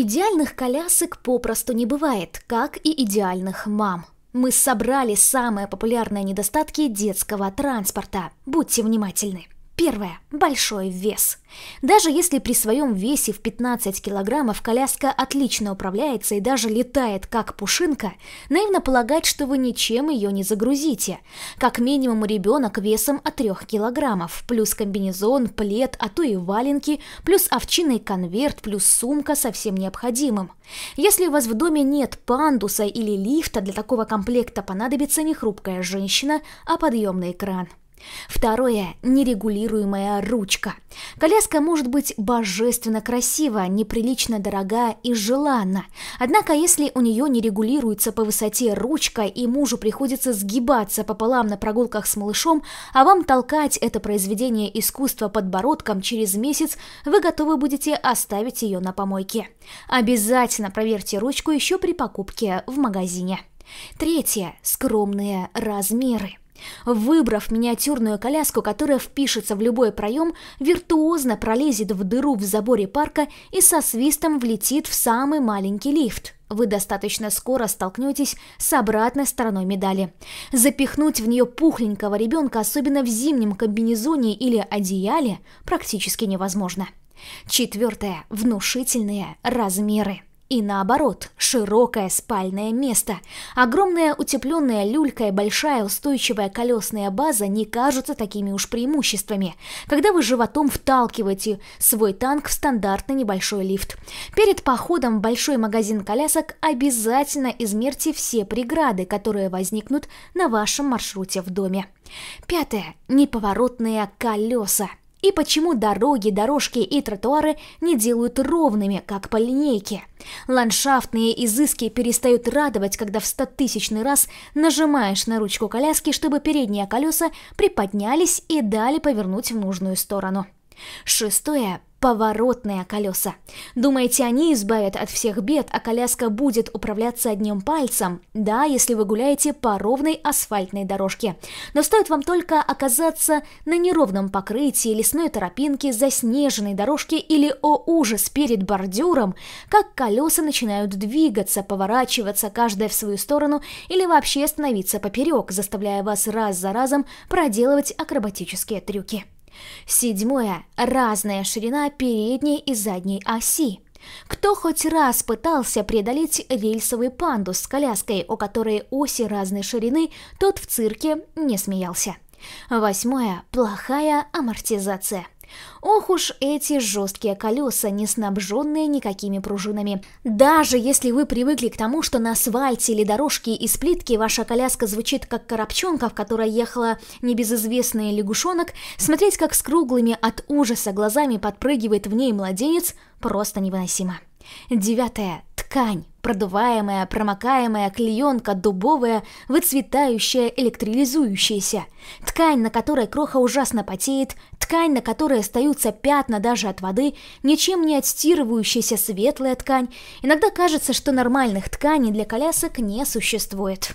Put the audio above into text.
Идеальных колясок попросту не бывает, как и идеальных мам. Мы собрали самые популярные недостатки детского транспорта. Будьте внимательны. Первое. Большой вес. Даже если при своем весе в 15 килограммов коляска отлично управляется и даже летает как пушинка, наивно полагать, что вы ничем ее не загрузите. Как минимум ребенок весом от 3 килограммов, плюс комбинезон, плед, а то и валенки, плюс овчинный конверт, плюс сумка со всем необходимым. Если у вас в доме нет пандуса или лифта, для такого комплекта понадобится не хрупкая женщина, а подъемный кран. Второе – нерегулируемая ручка. Коляска может быть божественно красива, неприлично дорога и желанна. Однако, если у нее не регулируется по высоте ручка и мужу приходится сгибаться пополам на прогулках с малышом, а вам толкать это произведение искусства подбородком через месяц, вы готовы будете оставить ее на помойке. Обязательно проверьте ручку еще при покупке в магазине. Третье – скромные размеры. Выбрав миниатюрную коляску, которая впишется в любой проем, виртуозно пролезет в дыру в заборе парка и со свистом влетит в самый маленький лифт. Вы достаточно скоро столкнетесь с обратной стороной медали. Запихнуть в нее пухленького ребенка, особенно в зимнем комбинезоне или одеяле, практически невозможно. Четвертое. Внушительные размеры. И наоборот, широкое спальное место. Огромная утепленная люлька и большая устойчивая колесная база не кажутся такими уж преимуществами, когда вы животом вталкиваете свой танк в стандартный небольшой лифт. Перед походом в большой магазин колясок обязательно измерьте все преграды, которые возникнут на вашем маршруте в доме. Пятое. Неповоротные колеса. И почему дороги, дорожки и тротуары не делают ровными, как по линейке? Ландшафтные изыски перестают радовать, когда в стотысячный раз нажимаешь на ручку коляски, чтобы передние колеса приподнялись и дали повернуть в нужную сторону. Шестое поворотные колеса. Думаете, они избавят от всех бед, а коляска будет управляться одним пальцем? Да, если вы гуляете по ровной асфальтной дорожке. Но стоит вам только оказаться на неровном покрытии, лесной тропинке, заснеженной дорожке или, о ужас, перед бордюром, как колеса начинают двигаться, поворачиваться, каждая в свою сторону или вообще становиться поперек, заставляя вас раз за разом проделывать акробатические трюки. Седьмое. Разная ширина передней и задней оси. Кто хоть раз пытался преодолеть рельсовый пандус с коляской, у которой оси разной ширины, тот в цирке не смеялся. Восьмое. Плохая амортизация. Ох уж эти жесткие колеса, не снабженные никакими пружинами. Даже если вы привыкли к тому, что на асфальте или дорожке из плитки ваша коляска звучит как коробчонка, в которой ехала небезызвестный лягушонок, смотреть как с круглыми от ужаса глазами подпрыгивает в ней младенец просто невыносимо. Девятое. Ткань. Продуваемая, промокаемая, клеенка, дубовая, выцветающая, электролизующаяся. Ткань, на которой кроха ужасно потеет, Ткань, на которой остаются пятна даже от воды, ничем не отстирывающаяся светлая ткань. Иногда кажется, что нормальных тканей для колясок не существует.